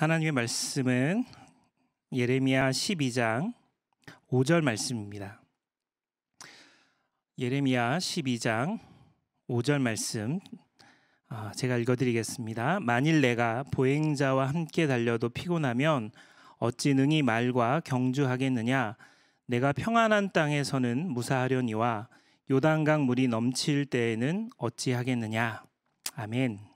하나님의 말씀은 예레미야 12장 5절 말씀입니다. 예레미야 12장 5절 말씀 아, 제가 읽어드리겠습니다. 만일 내가 보행자와 함께 달려도 피곤하면 어찌 능히 말과 경주하겠느냐? 내가 평안한 땅에서는 무사하려니와 요단강 물이 넘칠 때에는 어찌하겠느냐? 아멘.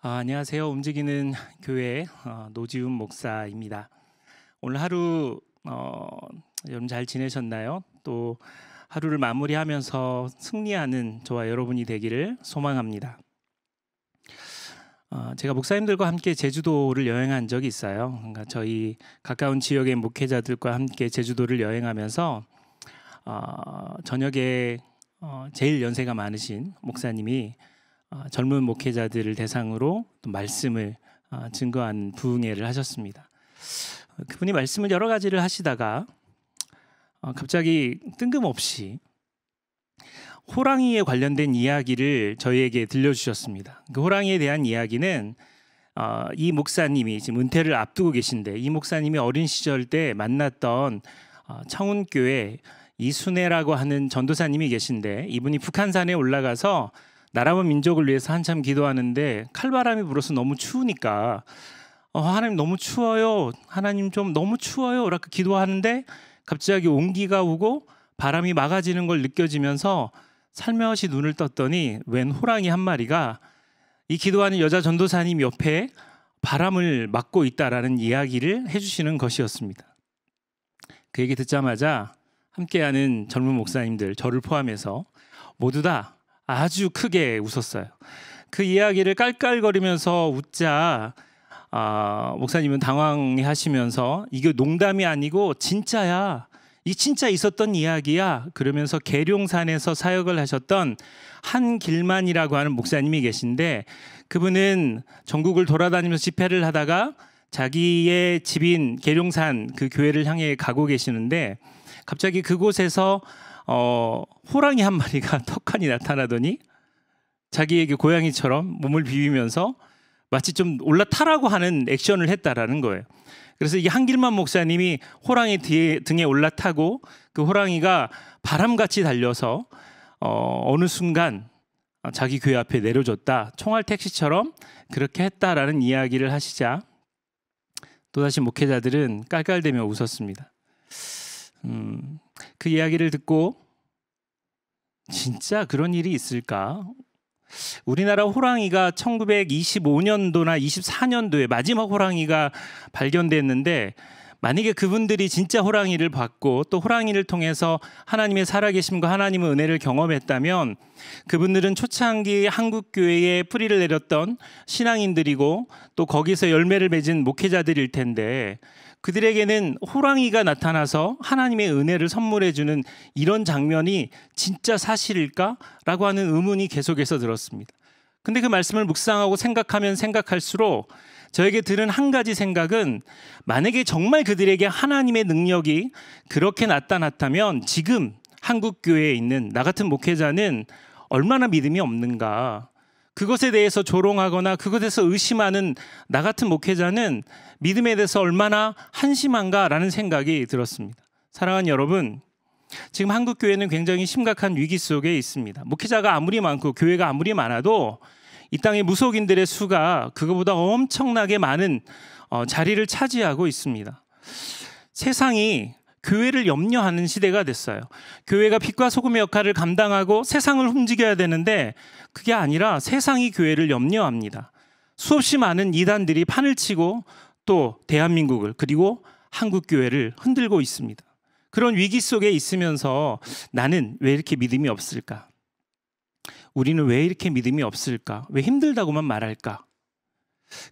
아, 안녕하세요. 움직이는 교회 어, 노지훈 목사입니다. 오늘 하루 어, 여러분 잘 지내셨나요? 또 하루를 마무리하면서 승리하는 저와 여러분이 되기를 소망합니다. 어, 제가 목사님들과 함께 제주도를 여행한 적이 있어요. 그러니까 저희 가까운 지역의 목회자들과 함께 제주도를 여행하면서 어, 저녁에 어, 제일 연세가 많으신 목사님이 아, 젊은 목회자들을 대상으로 또 말씀을 아, 증거한 부흥회를 하셨습니다. 그분이 말씀을 여러 가지를 하시다가 어, 갑자기 뜬금없이 호랑이에 관련된 이야기를 저희에게 들려주셨습니다. 그 호랑이에 대한 이야기는 어, 이 목사님이 지금 은퇴를 앞두고 계신데 이 목사님이 어린 시절 때 만났던 청운교회 어, 이순애라고 하는 전도사님이 계신데 이분이 북한산에 올라가서 나라와 민족을 위해서 한참 기도하는데 칼바람이 불어서 너무 추우니까 어, 하나님 너무 추워요. 하나님 좀 너무 추워요. 라고 기도하는데 갑자기 온기가 오고 바람이 막아지는 걸 느껴지면서 살며시 눈을 떴더니 웬 호랑이 한 마리가 이 기도하는 여자 전도사님 옆에 바람을 막고 있다라는 이야기를 해주시는 것이었습니다. 그 얘기 듣자마자 함께하는 젊은 목사님들 저를 포함해서 모두 다 아주 크게 웃었어요. 그 이야기를 깔깔거리면서 웃자 아, 목사님은 당황하시면서 이게 농담이 아니고 진짜야. 이 진짜 있었던 이야기야. 그러면서 계룡산에서 사역을 하셨던 한길만이라고 하는 목사님이 계신데 그분은 전국을 돌아다니면서 집회를 하다가 자기의 집인 계룡산 그 교회를 향해 가고 계시는데 갑자기 그곳에서 어, 호랑이 한 마리가 턱하니 나타나더니 자기에게 고양이처럼 몸을 비비면서 마치 좀 올라타라고 하는 액션을 했다라는 거예요. 그래서 이 한길만 목사님이 호랑이 뒤에 등에 올라타고 그 호랑이가 바람같이 달려서 어, 어느 순간 자기 교회 앞에 내려줬다. 총알 택시처럼 그렇게 했다라는 이야기를 하시자 또다시 목회자들은 깔깔대며 웃었습니다. 음, 그 이야기를 듣고 진짜 그런 일이 있을까? 우리나라 호랑이가 1925년도나 24년도에 마지막 호랑이가 발견됐는데 만약에 그분들이 진짜 호랑이를 봤고또 호랑이를 통해서 하나님의 살아계심과 하나님의 은혜를 경험했다면 그분들은 초창기 한국 교회에 뿌리를 내렸던 신앙인들이고 또 거기서 열매를 맺은 목회자들일 텐데 그들에게는 호랑이가 나타나서 하나님의 은혜를 선물해 주는 이런 장면이 진짜 사실일까라고 하는 의문이 계속해서 들었습니다. 근데 그 말씀을 묵상하고 생각하면 생각할수록 저에게 들은 한 가지 생각은 만약에 정말 그들에게 하나님의 능력이 그렇게 나타났다면 지금 한국 교회에 있는 나 같은 목회자는 얼마나 믿음이 없는가. 그것에 대해서 조롱하거나 그것에서 의심하는 나 같은 목회자는 믿음에 대해서 얼마나 한심한가라는 생각이 들었습니다. 사랑하는 여러분, 지금 한국 교회는 굉장히 심각한 위기 속에 있습니다. 목회자가 아무리 많고 교회가 아무리 많아도 이 땅의 무속인들의 수가 그거보다 엄청나게 많은 어, 자리를 차지하고 있습니다. 세상이 교회를 염려하는 시대가 됐어요. 교회가 빛과 소금의 역할을 감당하고 세상을 움직여야 되는데 그게 아니라 세상이 교회를 염려합니다. 수없이 많은 이단들이 판을 치고 또 대한민국을 그리고 한국 교회를 흔들고 있습니다. 그런 위기 속에 있으면서 나는 왜 이렇게 믿음이 없을까? 우리는 왜 이렇게 믿음이 없을까? 왜 힘들다고만 말할까?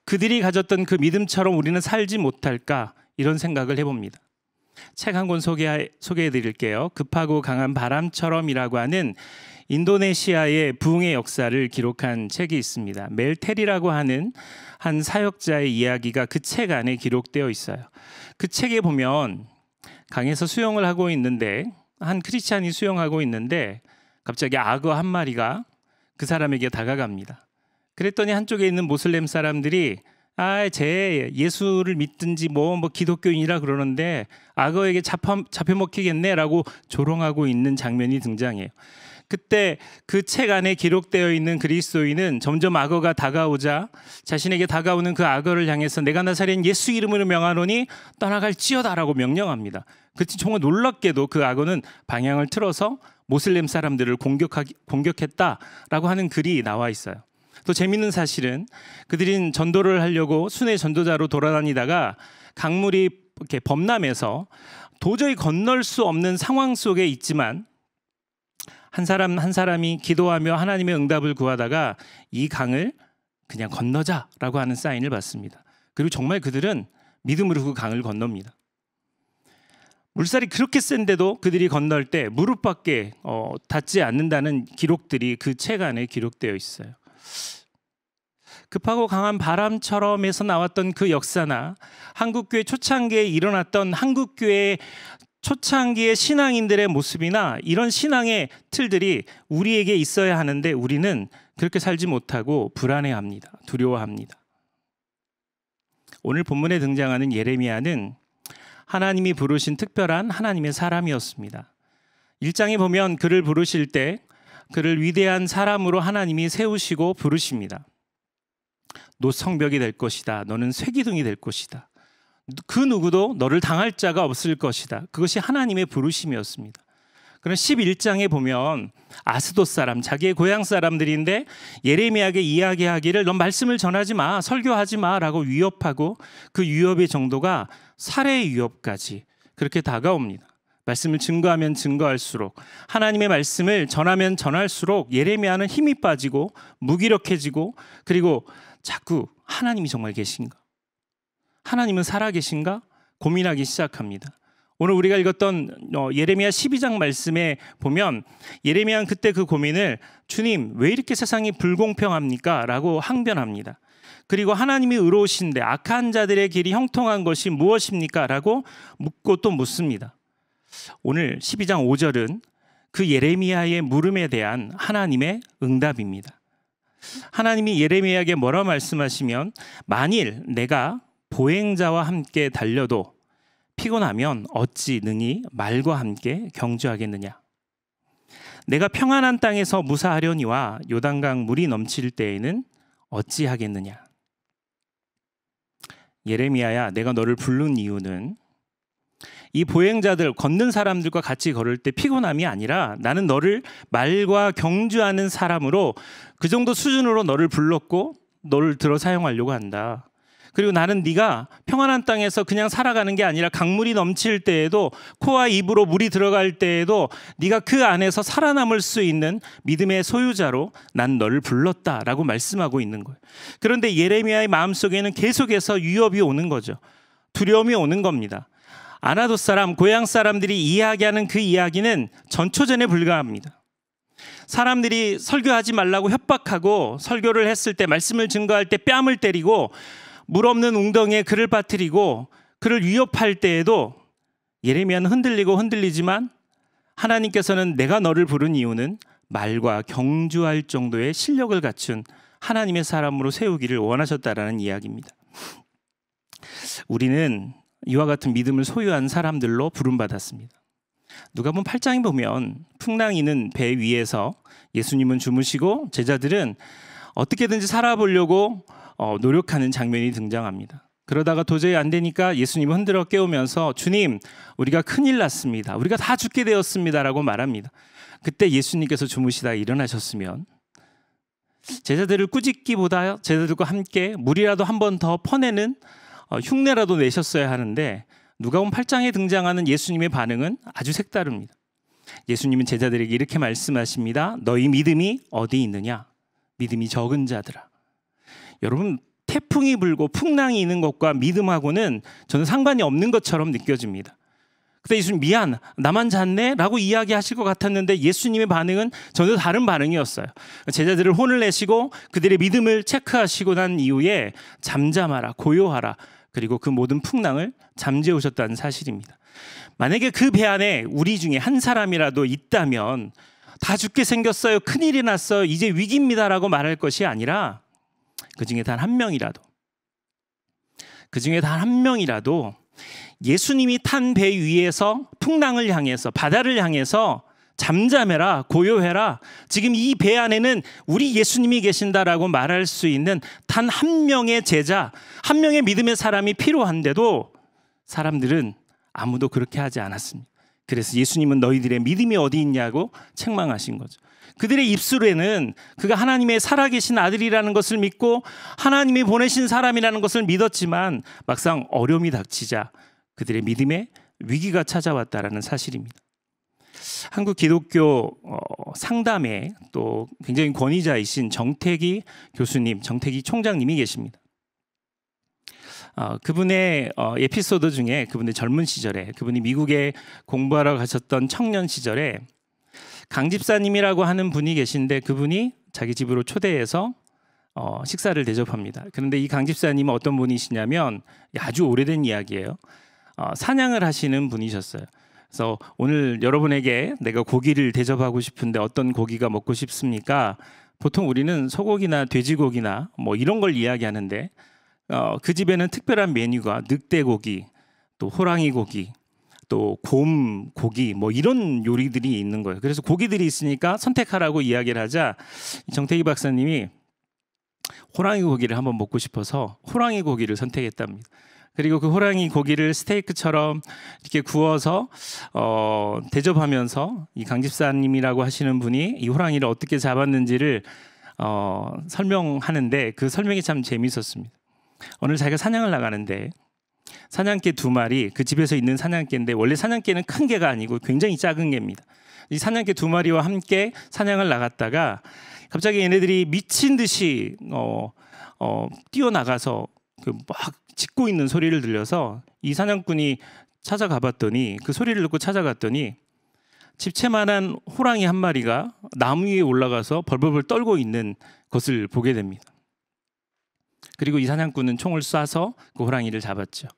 그들이 가졌던 그 믿음처럼 우리는 살지 못할까? 이런 생각을 해봅니다. 책 한 권 소개, 소개해 드릴게요. 급하고 강한 바람처럼이라고 하는 인도네시아의 부흥의 역사를 기록한 책이 있습니다. 멜텔이라고 하는 한 사역자의 이야기가 그 책 안에 기록되어 있어요. 그 책에 보면 강에서 수영을 하고 있는데 한 크리스찬이 수영하고 있는데 갑자기 악어 한 마리가 그 사람에게 다가갑니다. 그랬더니 한쪽에 있는 모슬렘 사람들이 아, 쟤 예수를 믿든지 뭐뭐 뭐 기독교인이라 그러는데 악어에게 잡혀, 잡혀 먹히겠네라고 조롱하고 있는 장면이 등장해요. 그때 그 책 안에 기록되어 있는 그리스도인은 점점 악어가 다가오자 자신에게 다가오는 그 악어를 향해서 내가 나사렛 예수 이름으로 명하노니 떠나갈지어다라고 명령합니다. 그렇 정말 놀랍게도 그 악어는 방향을 틀어서 모슬렘 사람들을 공격하기, 공격했다라고 하는 글이 나와 있어요. 또 재미있는 사실은 그들은 전도를 하려고 순회 전도자로 돌아다니다가 강물이 이렇게 범람해서 도저히 건널 수 없는 상황 속에 있지만 한 사람 한 사람이 기도하며 하나님의 응답을 구하다가 이 강을 그냥 건너자라고 하는 사인을 받습니다. 그리고 정말 그들은 믿음으로 그 강을 건넙니다. 물살이 그렇게 센데도 그들이 건널 때 무릎밖에 어, 닿지 않는다는 기록들이 그 책 안에 기록되어 있어요. 급하고 강한 바람처럼에서 나왔던 그 역사나 한국교회 초창기에 일어났던 한국교회 초창기의 신앙인들의 모습이나 이런 신앙의 틀들이 우리에게 있어야 하는데 우리는 그렇게 살지 못하고 불안해합니다. 두려워합니다. 오늘 본문에 등장하는 예레미야는 하나님이 부르신 특별한 하나님의 사람이었습니다. 1장에 보면 그를 부르실 때 그를 위대한 사람으로 하나님이 세우시고 부르십니다. 노성벽이 될 것이다. 너는 쇠기둥이 될 것이다. 그 누구도 너를 당할 자가 없을 것이다. 그것이 하나님의 부르심이었습니다. 그럼 11장에 보면 아스돗 사람, 자기의 고향 사람들인데 예레미야에게 이야기하기를 넌 말씀을 전하지 마, 설교하지 마라고 위협하고 그 위협의 정도가 살해의 위협까지 그렇게 다가옵니다. 말씀을 증거하면 증거할수록 하나님의 말씀을 전하면 전할수록 예레미야는 힘이 빠지고 무기력해지고 그리고 자꾸 하나님이 정말 계신가? 하나님은 살아계신가? 고민하기 시작합니다. 오늘 우리가 읽었던 어, 예레미야 12장 말씀에 보면 예레미야는 그때 그 고민을 주님 왜 이렇게 세상이 불공평합니까? 라고 항변합니다. 그리고 하나님이 의로우신데 악한 자들의 길이 형통한 것이 무엇입니까? 라고 묻고 또 묻습니다. 오늘 12장 5절은 그 예레미야의 물음에 대한 하나님의 응답입니다. 하나님이 예레미야에게 뭐라 말씀하시면 만일 내가 보행자와 함께 달려도 피곤하면 어찌 능히 말과 함께 경주하겠느냐 내가 평안한 땅에서 무사하려니와 요단강 물이 넘칠 때에는 어찌하겠느냐 예레미야야 내가 너를 부른 이유는 이 보행자들 걷는 사람들과 같이 걸을 때 피곤함이 아니라 나는 너를 말과 경주하는 사람으로 그 정도 수준으로 너를 불렀고 너를 들어 사용하려고 한다. 그리고 나는 네가 평안한 땅에서 그냥 살아가는 게 아니라 강물이 넘칠 때에도 코와 입으로 물이 들어갈 때에도 네가 그 안에서 살아남을 수 있는 믿음의 소유자로 난 너를 불렀다라고 말씀하고 있는 거예요. 그런데 예레미야의 마음속에는 계속해서 위협이 오는 거죠. 두려움이 오는 겁니다. 아나도 사람, 고향 사람들이 이야기하는 그 이야기는 전초전에 불과합니다. 사람들이 설교하지 말라고 협박하고 설교를 했을 때 말씀을 증거할 때 뺨을 때리고 물 없는 웅덩이에 그를 빠뜨리고 그를 위협할 때에도 예레미야는 흔들리고 흔들리지만 하나님께서는 내가 너를 부른 이유는 말과 경주할 정도의 실력을 갖춘 하나님의 사람으로 세우기를 원하셨다라는 이야기입니다. 우리는 이와 같은 믿음을 소유한 사람들로 부름받았습니다. 누가복음 8장에 보면 풍랑이는 배 위에서 예수님은 주무시고 제자들은 어떻게든지 살아보려고 어, 노력하는 장면이 등장합니다. 그러다가 도저히 안 되니까 예수님을 흔들어 깨우면서 주님 우리가 큰일 났습니다. 우리가 다 죽게 되었습니다라고 말합니다. 그때 예수님께서 주무시다 일어나셨으면 제자들을 꾸짖기보다 제자들과 함께 물이라도 한 번 더 퍼내는 어, 흉내라도 내셨어야 하는데 누가복음 8장에 등장하는 예수님의 반응은 아주 색다릅니다. 예수님은 제자들에게 이렇게 말씀하십니다. 너희 믿음이 어디 있느냐? 믿음이 적은 자들아. 여러분 태풍이 불고 풍랑이 있는 것과 믿음하고는 저는 상관이 없는 것처럼 느껴집니다. 그때 예수님 미안 나만 잤네 라고 이야기하실 것 같았는데 예수님의 반응은 전혀 다른 반응이었어요 제자들을 혼을 내시고 그들의 믿음을 체크하시고 난 이후에 잠잠하라 고요하라 그리고 그 모든 풍랑을 잠재우셨다는 사실입니다 만약에 그 배 안에 우리 중에 한 사람이라도 있다면 다 죽게 생겼어요 큰일이 났어요 이제 위기입니다 라고 말할 것이 아니라 그 중에 단 한 명이라도 그 중에 단 한 명이라도 예수님이 탄 배 위에서 풍랑을 향해서 바다를 향해서 잠잠해라 고요해라 지금 이 배 안에는 우리 예수님이 계신다라고 말할 수 있는 단 한 명의 제자 한 명의 믿음의 사람이 필요한데도 사람들은 아무도 그렇게 하지 않았습니다. 그래서 예수님은 너희들의 믿음이 어디 있냐고 책망하신 거죠. 그들의 입술에는 그가 하나님의 살아계신 아들이라는 것을 믿고 하나님이 보내신 사람이라는 것을 믿었지만 막상 어려움이 닥치자 그들의 믿음에 위기가 찾아왔다라는 사실입니다. 한국 기독교 어, 상담에 또 굉장히 권위자이신 정태기 교수님, 정태기 총장님이 계십니다. 어, 그분의 어, 에피소드 중에 그분의 젊은 시절에 그분이 미국에 공부하러 가셨던 청년 시절에 강 집사님이라고 하는 분이 계신데 그분이 자기 집으로 초대해서 어, 식사를 대접합니다. 그런데 이강 집사님은 어떤 분이시냐면 아주 오래된 이야기예요. 어, 사냥을 하시는 분이셨어요. 그래서 오늘 여러분에게 내가 고기를 대접하고 싶은데 어떤 고기가 먹고 싶습니까? 보통 우리는 소고기나 돼지고기나 뭐 이런 걸 이야기하는데 어, 그 집에는 특별한 메뉴가 늑대고기, 또 호랑이 고기, 또 곰, 고기 뭐 이런 요리들이 있는 거예요. 그래서 고기들이 있으니까 선택하라고 이야기를 하자 정태기 박사님이 호랑이 고기를 한번 먹고 싶어서 호랑이 고기를 선택했답니다. 그리고 그 호랑이 고기를 스테이크처럼 이렇게 구워서 어, 대접하면서 이 강집사님이라고 하시는 분이 이 호랑이를 어떻게 잡았는지를 어, 설명하는데 그 설명이 참 재미있었습니다. 오늘 자기가 사냥을 나가는데 사냥개 두 마리 그 집에서 있는 사냥개인데 원래 사냥개는 큰 개가 아니고 굉장히 작은 개입니다. 이 사냥개 두 마리와 함께 사냥을 나갔다가 갑자기 얘네들이 미친 듯이 어, 어, 뛰어나가서 그막 짖고 있는 소리를 들려서 이 사냥꾼이 찾아가 봤더니 그 소리를 듣고 찾아갔더니 집채만한 호랑이 한 마리가 나무 위에 올라가서 벌벌벌 떨고 있는 것을 보게 됩니다. 그리고 이 사냥꾼은 총을 쏴서 그 호랑이를 잡았죠.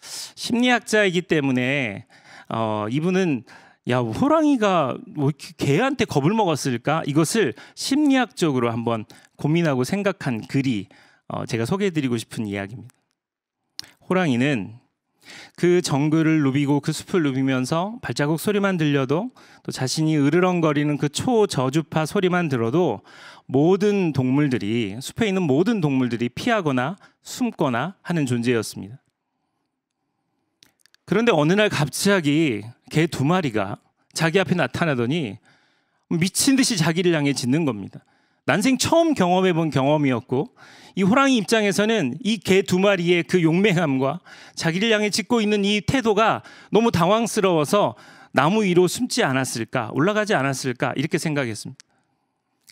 심리학자이기 때문에 어, 이분은 야 호랑이가 뭐 개한테 겁을 먹었을까 이것을 심리학적으로 한번 고민하고 생각한 글이 어, 제가 소개해드리고 싶은 이야기입니다. 호랑이는 그 정글을 누비고 그 숲을 누비면서 발자국 소리만 들려도 또 자신이 으르렁거리는 그 초저주파 소리만 들어도 모든 동물들이 숲에 있는 모든 동물들이 피하거나 숨거나 하는 존재였습니다. 그런데 어느 날 갑자기 개 두 마리가 자기 앞에 나타나더니 미친 듯이 자기를 향해 짖는 겁니다. 난생 처음 경험해 본 경험이었고 이 호랑이 입장에서는 이 개 두 마리의 그 용맹함과 자기를 향해 짖고 있는 이 태도가 너무 당황스러워서 나무 위로 숨지 않았을까, 올라가지 않았을까 이렇게 생각했습니다.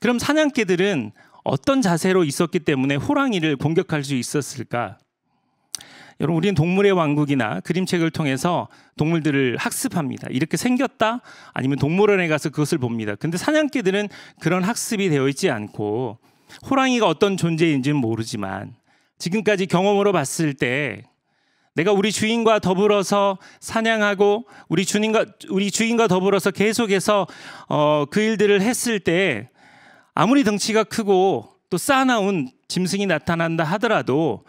그럼 사냥개들은 어떤 자세로 있었기 때문에 호랑이를 공격할 수 있었을까? 여러분 우리는 동물의 왕국이나 그림책을 통해서 동물들을 학습합니다. 이렇게 생겼다 아니면 동물원에 가서 그것을 봅니다. 근데 사냥개들은 그런 학습이 되어 있지 않고 호랑이가 어떤 존재인지는 모르지만 지금까지 경험으로 봤을 때 내가 우리 주인과 더불어서 사냥하고 우리 주인과 우리 주인과 더불어서 계속해서 어, 그 일들을 했을 때 아무리 덩치가 크고 또 싸나운 짐승이 나타난다 하더라도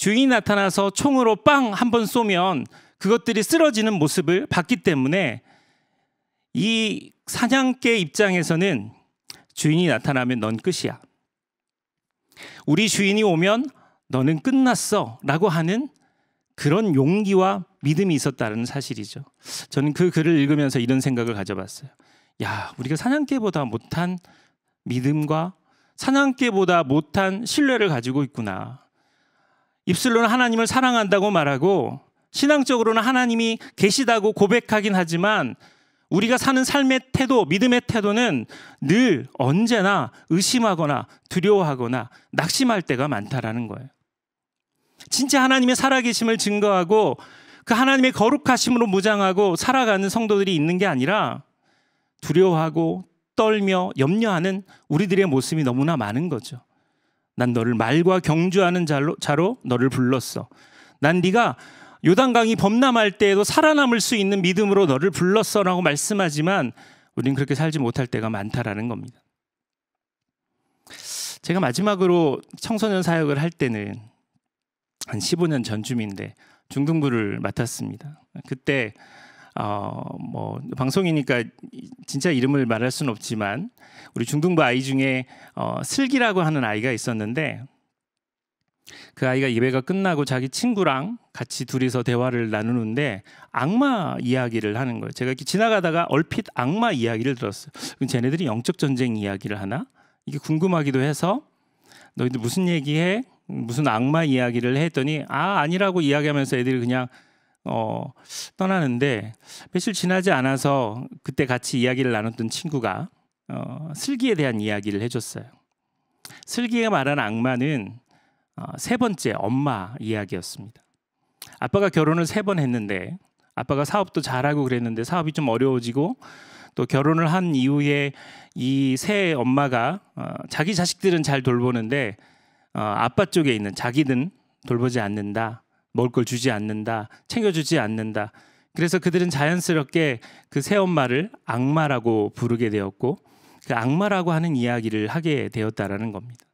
주인이 나타나서 총으로 빵 한 번 쏘면 그것들이 쓰러지는 모습을 봤기 때문에 이 사냥개 입장에서는 주인이 나타나면 넌 끝이야. 우리 주인이 오면 너는 끝났어 라고 하는 그런 용기와 믿음이 있었다는 사실이죠. 저는 그 글을 읽으면서 이런 생각을 가져봤어요. 야, 우리가 사냥개보다 못한 믿음과 사냥개보다 못한 신뢰를 가지고 있구나. 입술로는 하나님을 사랑한다고 말하고 신앙적으로는 하나님이 계시다고 고백하긴 하지만 우리가 사는 삶의 태도, 믿음의 태도는 늘 언제나 의심하거나 두려워하거나 낙심할 때가 많다라는 거예요. 진짜 하나님의 살아계심을 증거하고 그 하나님의 거룩하심으로 무장하고 살아가는 성도들이 있는 게 아니라 두려워하고 떨며 염려하는 우리들의 모습이 너무나 많은 거죠. 난 너를 말과 경주하는 자로, 자로 너를 불렀어. 난 네가 요단강이 범람할 때에도 살아남을 수 있는 믿음으로 너를 불렀어라고 말씀하지만 우린 그렇게 살지 못할 때가 많다라는 겁니다. 제가 마지막으로 청소년 사역을 할 때는 한 15년 전쯤인데 중등부를 맡았습니다. 그때 어뭐 방송이니까 진짜 이름을 말할 수는 없지만 우리 중등부 아이 중에 어 슬기라고 하는 아이가 있었는데 그 아이가 예배가 끝나고 자기 친구랑 같이 둘이서 대화를 나누는데 악마 이야기를 하는 거예요. 제가 이렇게 지나가다가 얼핏 악마 이야기를 들었어요. 그럼 쟤네들이 영적 전쟁 이야기를 하나? 이게 궁금하기도 해서 너희들 무슨 얘기해? 무슨 악마 이야기를 했더니 아 아니라고 이야기하면서 애들이 그냥 어, 떠나는데 며칠 지나지 않아서 그때 같이 이야기를 나눴던 친구가 어, 슬기에 대한 이야기를 해줬어요. 슬기가 말한 악마는 어, 세 번째 엄마 이야기였습니다. 아빠가 결혼을 세 번 했는데 아빠가 사업도 잘하고 그랬는데 사업이 좀 어려워지고 또 결혼을 한 이후에 이 새 엄마가 어, 자기 자식들은 잘 돌보는데 어, 아빠 쪽에 있는 자기는 돌보지 않는다. 먹을 걸 주지 않는다, 챙겨주지 않는다. 그래서 그들은 자연스럽게 그 새엄마를 악마라고 부르게 되었고 그 악마라고 하는 이야기를 하게 되었다라는 겁니다.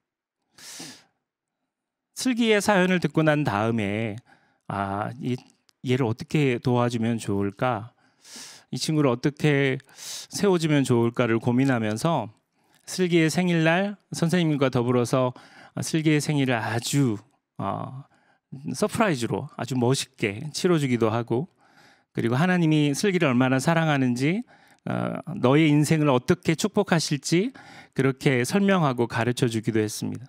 슬기의 사연을 듣고 난 다음에 아, 이, 얘를 어떻게 도와주면 좋을까? 이 친구를 어떻게 세워주면 좋을까를 고민하면서 슬기의 생일날 선생님과 더불어서 슬기의 생일을 아주 어, 서프라이즈로 아주 멋있게 치러주기도 하고 그리고 하나님이 슬기를 얼마나 사랑하는지 어, 너의 인생을 어떻게 축복하실지 그렇게 설명하고 가르쳐 주기도 했습니다.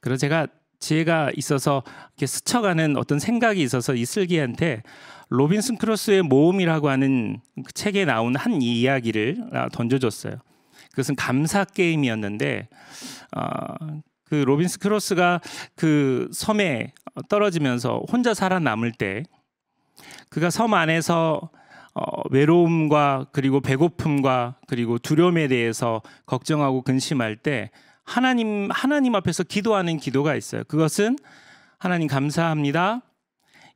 그래서 제가 지혜가 있어서 이렇게 스쳐가는 어떤 생각이 있어서 이 슬기한테 로빈슨 크루스의 모험이라고 하는 그 책에 나온 한 이야기를 아, 던져줬어요. 그것은 감사 게임이었는데 어, 그 로빈스 크로스가 그 섬에 떨어지면서 혼자 살아남을 때 그가 섬 안에서 어, 외로움과 그리고 배고픔과 그리고 두려움에 대해서 걱정하고 근심할 때 하나님 하나님 앞에서 기도하는 기도가 있어요. 그것은 하나님 감사합니다.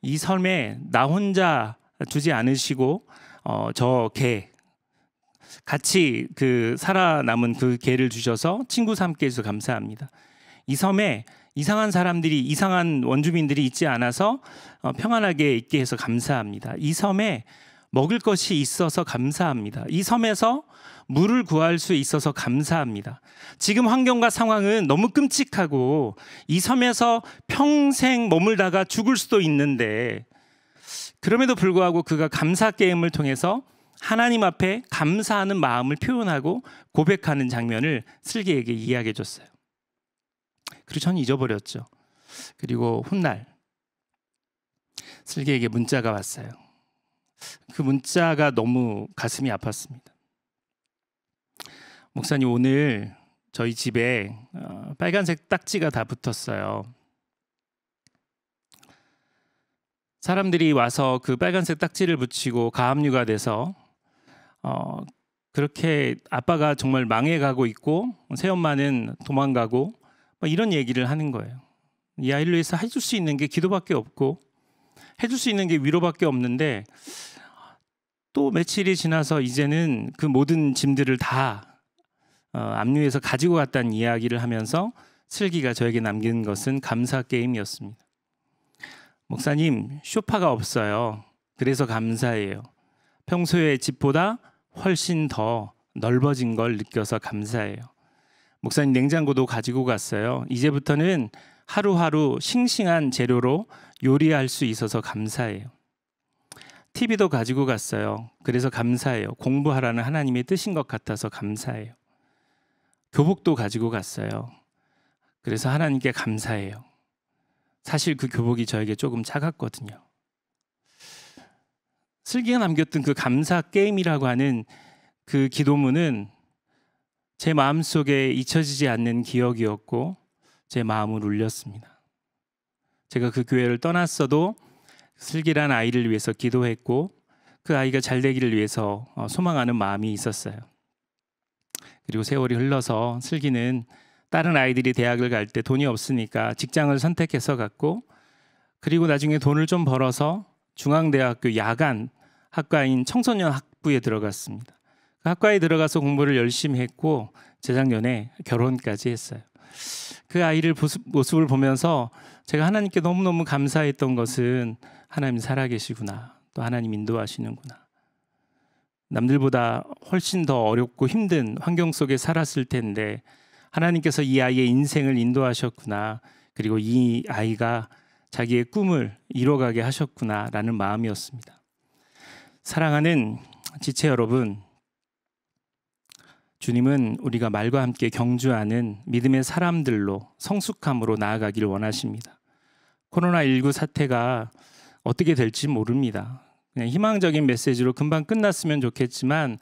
이 섬에 나 혼자 두지 않으시고 어, 저개 같이 그 살아남은 그 개를 주셔서 친구 삼게 해서 감사합니다. 이 섬에 이상한 사람들이 이상한 원주민들이 있지 않아서 어, 평안하게 있게 해서 감사합니다. 이 섬에 먹을 것이 있어서 감사합니다. 이 섬에서 물을 구할 수 있어서 감사합니다. 지금 환경과 상황은 너무 끔찍하고 이 섬에서 평생 머물다가 죽을 수도 있는데 그럼에도 불구하고 그가 감사 게임을 통해서 하나님 앞에 감사하는 마음을 표현하고 고백하는 장면을 슬기에게 이야기해 줬어요. 그리고 저는 잊어버렸죠. 그리고 훗날 슬기에게 문자가 왔어요. 그 문자가 너무 가슴이 아팠습니다. 목사님 오늘 저희 집에 어, 빨간색 딱지가 다 붙었어요. 사람들이 와서 그 빨간색 딱지를 붙이고 가압류가 돼서 어, 그렇게 아빠가 정말 망해가고 있고 새엄마는 도망가고 이런 얘기를 하는 거예요. 이아이로해서 해줄 수 있는 게 기도밖에 없고 해줄 수 있는 게 위로밖에 없는데 또 며칠이 지나서 이제는 그 모든 짐들을 다 어, 압류해서 가지고 갔다는 이야기를 하면서 슬기가 저에게 남긴 것은 감사 게임이었습니다. 목사님 쇼파가 없어요. 그래서 감사해요. 평소에 집보다 훨씬 더 넓어진 걸 느껴서 감사해요. 목사님 냉장고도 가지고 갔어요. 이제부터는 하루하루 싱싱한 재료로 요리할 수 있어서 감사해요. TV도 가지고 갔어요. 그래서 감사해요. 공부하라는 하나님의 뜻인 것 같아서 감사해요. 교복도 가지고 갔어요. 그래서 하나님께 감사해요. 사실 그 교복이 저에게 조금 차갑거든요. 슬기가 남겼던 그 감사 게임이라고 하는 그 기도문은 제 마음속에 잊혀지지 않는 기억이었고 제 마음을 울렸습니다. 제가 그 교회를 떠났어도 슬기란 아이를 위해서 기도했고 그 아이가 잘 되기를 위해서 어, 소망하는 마음이 있었어요. 그리고 세월이 흘러서 슬기는 다른 아이들이 대학을 갈 때 돈이 없으니까 직장을 선택해서 갔고 그리고 나중에 돈을 좀 벌어서 중앙대학교 야간 학과인 청소년 학부에 들어갔습니다. 학과에 들어가서 공부를 열심히 했고 재작년에 결혼까지 했어요. 그 아이를 모습을 보면서 제가 하나님께 너무너무 감사했던 것은 하나님 살아계시구나. 또 하나님 인도하시는구나. 남들보다 훨씬 더 어렵고 힘든 환경 속에 살았을 텐데 하나님께서 이 아이의 인생을 인도하셨구나. 그리고 이 아이가 자기의 꿈을 이뤄가게 하셨구나라는 마음이었습니다. 사랑하는 지체 여러분, 주님은 우리가 말과 함께 경주하는 믿음의 사람들로 성숙함으로 나아가기를 원하십니다. 코로나19 사태가 어떻게 될지 모릅니다. 그냥 희망적인 메시지로 금방 끝났으면 좋겠지만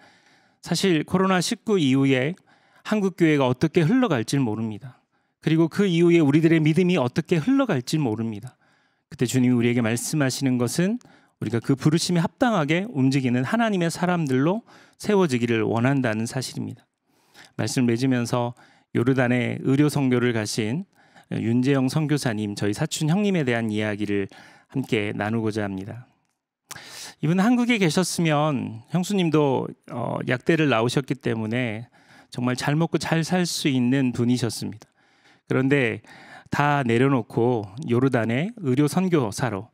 사실 코로나19 이후에 한국 교회가 어떻게 흘러갈지 모릅니다. 그리고 그 이후에 우리들의 믿음이 어떻게 흘러갈지 모릅니다. 그때 주님이 우리에게 말씀하시는 것은 우리가 그 부르심에 합당하게 움직이는 하나님의 사람들로 세워지기를 원한다는 사실입니다. 말씀 을 맺으면서 요르단에 의료 선교를 가신 윤재영 선교사님 저희 사촌 형님에 대한 이야기를 함께 나누고자 합니다. 이분 한국에 계셨으면 형수님도 어, 약대를 나오셨기 때문에 정말 잘 먹고 잘 살 수 있는 분이셨습니다. 그런데 다 내려놓고 요르단의 의료 선교사로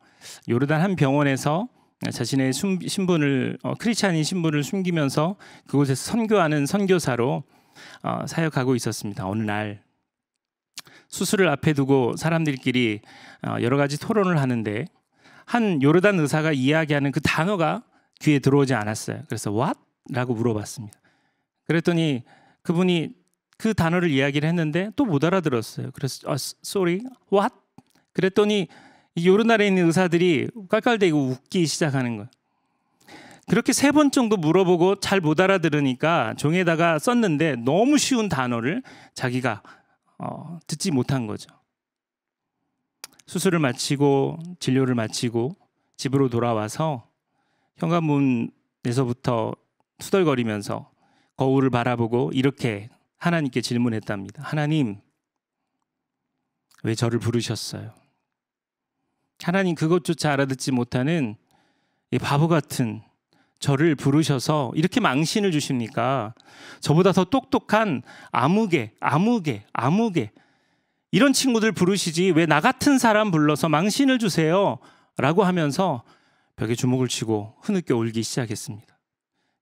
요르단 한 병원에서 자신의 신분을 어, 크리스찬인 신분을 숨기면서 그곳에서 선교하는 선교사로 어, 사역하고 있었습니다. 어느 날 수술을 앞에 두고 사람들끼리 어, 여러 가지 토론을 하는데 한 요르단 의사가 이야기하는 그 단어가 귀에 들어오지 않았어요. 그래서 what? 라고 물어봤습니다. 그랬더니 그분이 그 단어를 이야기를 했는데 또 못 알아들었어요. 그래서 어, sorry, what? 그랬더니 요르단에 있는 의사들이 깔깔대고 웃기 시작하는 거예요. 그렇게 세 번 정도 물어보고 잘 못 알아들으니까 종에다가 썼는데 너무 쉬운 단어를 자기가 어, 듣지 못한 거죠. 수술을 마치고 진료를 마치고 집으로 돌아와서 현관문에서부터 투덜거리면서 거울을 바라보고 이렇게 하나님께 질문했답니다. 하나님, 왜 저를 부르셨어요? 하나님 그것조차 알아듣지 못하는 바보 같은 저를 부르셔서 이렇게 망신을 주십니까? 저보다 더 똑똑한 아무개, 아무개, 아무개 이런 친구들 부르시지 왜 나 같은 사람 불러서 망신을 주세요? 라고 하면서 벽에 주먹을 치고 흐느껴 울기 시작했습니다.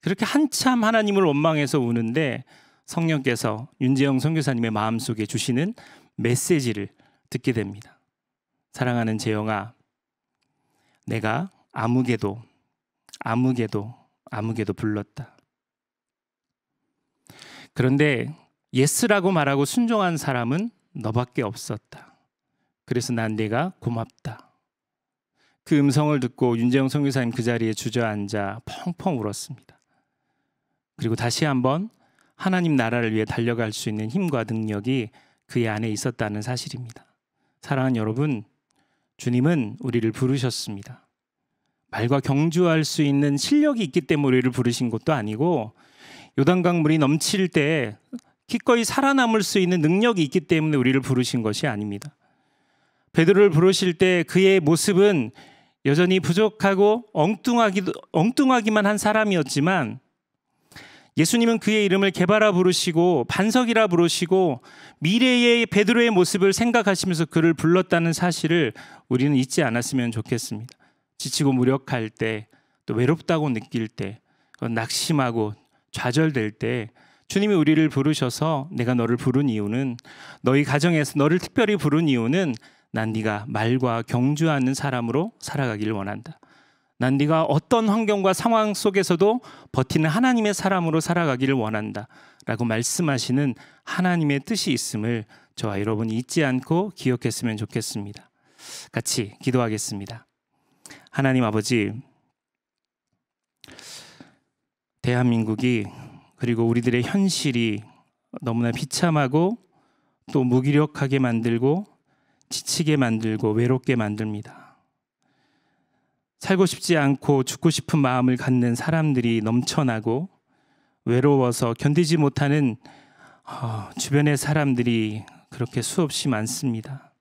그렇게 한참 하나님을 원망해서 우는데 성령께서 윤재영 선교사님의 마음속에 주시는 메시지를 듣게 됩니다. 사랑하는 재영아, 내가 아무개도 아무개도 아무개도 불렀다. 그런데 예스라고 말하고 순종한 사람은 너밖에 없었다. 그래서 난 네가 고맙다. 그 음성을 듣고 윤재영 선교사님 그 자리에 주저앉아 펑펑 울었습니다. 그리고 다시 한번 하나님 나라를 위해 달려갈 수 있는 힘과 능력이 그의 안에 있었다는 사실입니다. 사랑하는 여러분, 주님은 우리를 부르셨습니다. 말과 경주할 수 있는 실력이 있기 때문에 우리를 부르신 것도 아니고 요단강 물이 넘칠 때 기꺼이 살아남을 수 있는 능력이 있기 때문에 우리를 부르신 것이 아닙니다. 베드로를 부르실 때 그의 모습은 여전히 부족하고 엉뚱하기 엉뚱하기만 한 사람이었지만 예수님은 그의 이름을 개바라 부르시고 반석이라 부르시고 미래의 베드로의 모습을 생각하시면서 그를 불렀다는 사실을 우리는 잊지 않았으면 좋겠습니다. 지치고 무력할 때, 또 외롭다고 느낄 때, 낙심하고 좌절될 때 주님이 우리를 부르셔서 내가 너를 부른 이유는 너희 가정에서 너를 특별히 부른 이유는 난 네가 말과 경주하는 사람으로 살아가길 원한다. 난 네가 어떤 환경과 상황 속에서도 버티는 하나님의 사람으로 살아가기를 원한다라고 말씀하시는 하나님의 뜻이 있음을 저와 여러분이 잊지 않고 기억했으면 좋겠습니다. 같이 기도하겠습니다. 하나님 아버지, 대한민국이 그리고 우리들의 현실이 너무나 비참하고 또 무기력하게 만들고 지치게 만들고 외롭게 만듭니다. 살고 싶지 않고 죽고 싶은 마음을 갖는 사람들이 넘쳐나고 외로워서 견디지 못하는 어, 주변의 사람들이 그렇게 수없이 많습니다.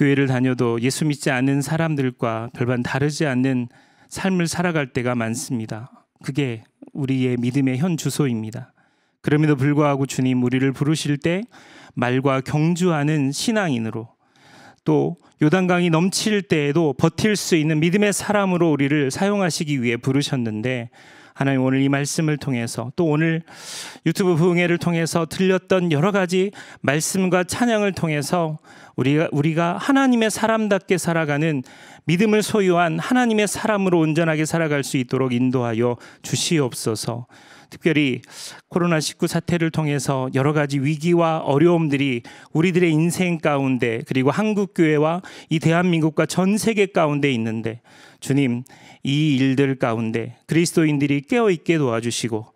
교회를 다녀도 예수 믿지 않는 사람들과 별반 다르지 않는 삶을 살아갈 때가 많습니다. 그게 우리의 믿음의 현 주소입니다. 그럼에도 불구하고 주님 우리를 부르실 때 말과 경주하는 신앙인으로 또 요단강이 넘칠 때에도 버틸 수 있는 믿음의 사람으로 우리를 사용하시기 위해 부르셨는데 하나님 오늘 이 말씀을 통해서 또 오늘 유튜브 부흥회를 통해서 들렸던 여러 가지 말씀과 찬양을 통해서 우리가 우리가 하나님의 사람답게 살아가는 믿음을 소유한 하나님의 사람으로 온전하게 살아갈 수 있도록 인도하여 주시옵소서. 특별히 코로나19 사태를 통해서 여러 가지 위기와 어려움들이 우리들의 인생 가운데 그리고 한국 교회와 이 대한민국과 전 세계 가운데 있는데 주님 이 일들 가운데 그리스도인들이 깨어 있게 도와주시고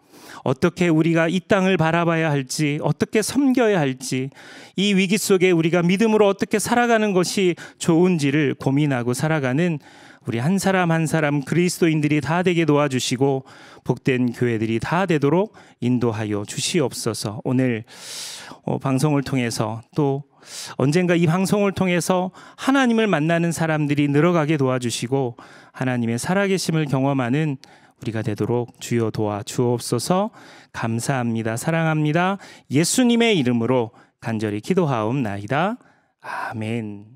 어떻게 우리가 이 땅을 바라봐야 할지, 어떻게 섬겨야 할지, 이 위기 속에 우리가 믿음으로 어떻게 살아가는 것이 좋은지를 고민하고 살아가는 우리 한 사람 한 사람 그리스도인들이 다 되게 도와주시고 복된 교회들이 다 되도록 인도하여 주시옵소서. 오늘 어, 방송을 통해서 또 언젠가 이 방송을 통해서 하나님을 만나는 사람들이 늘어가게 도와주시고 하나님의 살아계심을 경험하는 우리가 되도록 주여 도와 주옵소서 감사합니다. 사랑합니다. 예수님의 이름으로 간절히 기도하옵나이다. 아멘.